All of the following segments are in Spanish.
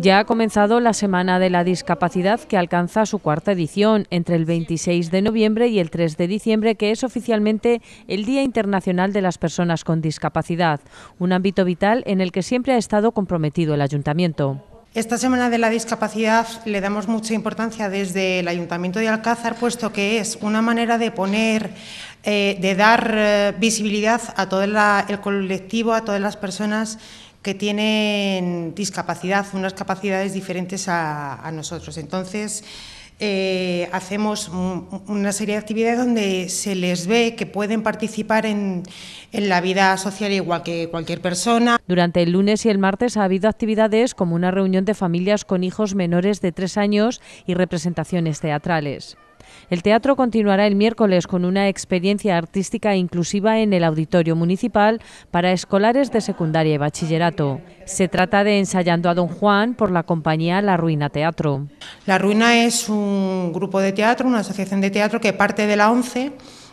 Ya ha comenzado la Semana de la Discapacidad que alcanza su cuarta edición entre el 26 de noviembre y el 3 de diciembre, que es oficialmente el Día Internacional de las Personas con Discapacidad, un ámbito vital en el que siempre ha estado comprometido el Ayuntamiento. Esta Semana de la Discapacidad le damos mucha importancia desde el Ayuntamiento de Alcázar, puesto que es una manera de poner, eh, de dar eh, visibilidad a todo el colectivo, a todas las personas que tienen discapacidad, unas capacidades diferentes a, nosotros. Entonces, eh, hacemos una serie de actividades donde se les ve que pueden participar en, en, la vida social igual que cualquier persona. Durante el lunes y el martes ha habido actividades como una reunión de familias con hijos menores de tres años y representaciones teatrales. El teatro continuará el miércoles con una experiencia artística inclusiva en el Auditorio Municipal para escolares de secundaria y bachillerato. Se trata de Ensayando a Don Juan por la compañía La Ruina Teatro. La Ruina es un grupo de teatro, una asociación de teatro que parte de la ONCE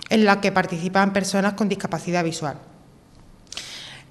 en la que participan personas con discapacidad visual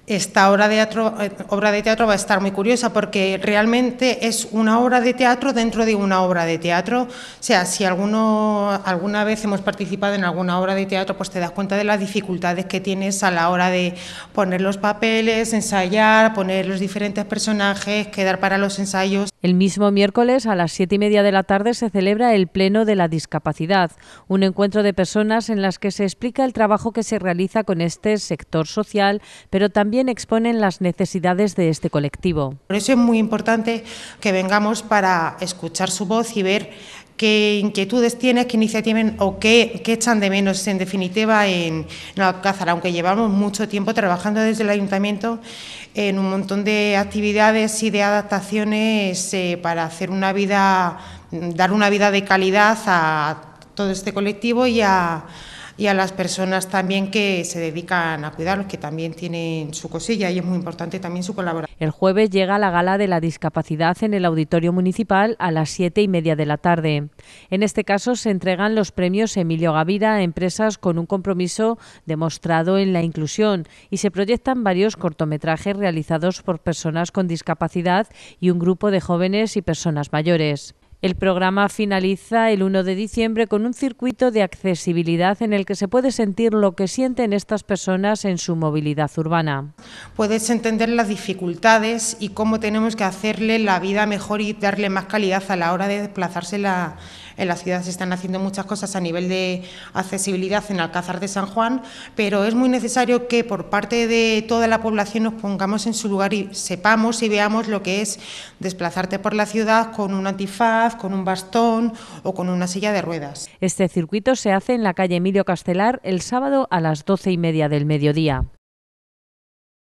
esta obra de, teatro, eh, obra de teatro va a estar muy curiosa porque realmente es una obra de teatro dentro de una obra de teatro. O sea, si alguno, alguna vez hemos participado en alguna obra de teatro, pues te das cuenta de las dificultades que tienes a la hora de poner los papeles, ensayar, poner los diferentes personajes, quedar para los ensayos. El mismo miércoles a las siete y media de la tarde se celebra el Pleno de la Discapacidad, un encuentro de personas en las que se explica el trabajo que se realiza con este sector social, pero también exponen las necesidades de este colectivo. Por eso es muy importante que vengamos para escuchar su voz y ver qué inquietudes tienen, qué iniciativas o qué, qué, echan de menos en definitiva en, la Alcázar, aunque llevamos mucho tiempo trabajando desde el ayuntamiento en un montón de actividades y de adaptaciones eh, para hacer una vida, dar una vida de calidad a todo este colectivo y a y a las personas también que se dedican a cuidarlos, que también tienen su cosilla y es muy importante también su colaboración. El jueves llega la gala de la discapacidad en el Auditorio Municipal a las siete y media de la tarde. En este caso se entregan los premios Emilio Gavira a empresas con un compromiso demostrado en la inclusión y se proyectan varios cortometrajes realizados por personas con discapacidad y un grupo de jóvenes y personas mayores. El programa finaliza el 1 de diciembre con un circuito de accesibilidad en el que se puede sentir lo que sienten estas personas en su movilidad urbana. Puedes entender las dificultades y cómo tenemos que hacerle la vida mejor y darle más calidad a la hora de desplazarse la, en la ciudad se están haciendo muchas cosas a nivel de accesibilidad en Alcázar de San Juan, pero es muy necesario que por parte de toda la población nos pongamos en su lugar y sepamos y veamos lo que es desplazarte por la ciudad con un antifaz, con un bastón o con una silla de ruedas. Este circuito se hace en la calle Emilio Castelar el sábado a las doce y media del mediodía.